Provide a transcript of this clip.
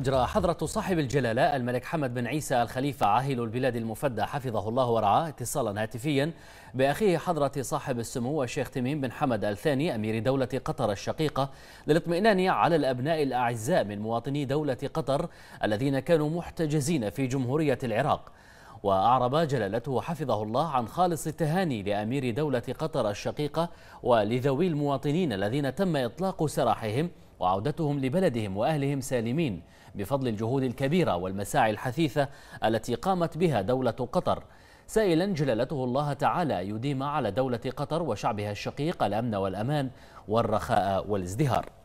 أجرى حضرة صاحب الجلالة الملك حمد بن عيسى الخليفة عاهل البلاد المفدى حفظه الله ورعاه اتصالا هاتفيا بأخيه حضرة صاحب السمو الشيخ تميم بن حمد الثاني أمير دولة قطر الشقيقة للاطمئنان على الأبناء الأعزاء من مواطني دولة قطر الذين كانوا محتجزين في جمهورية العراق وأعرب جلالته حفظه الله عن خالص التهاني لأمير دولة قطر الشقيقة ولذوي المواطنين الذين تم إطلاق سراحهم وعودتهم لبلدهم وأهلهم سالمين بفضل الجهود الكبيرة والمساعي الحثيثة التي قامت بها دولة قطر سائلا جلالته الله تعالى يديم على دولة قطر وشعبها الشقيق الأمن والأمان والرخاء والازدهار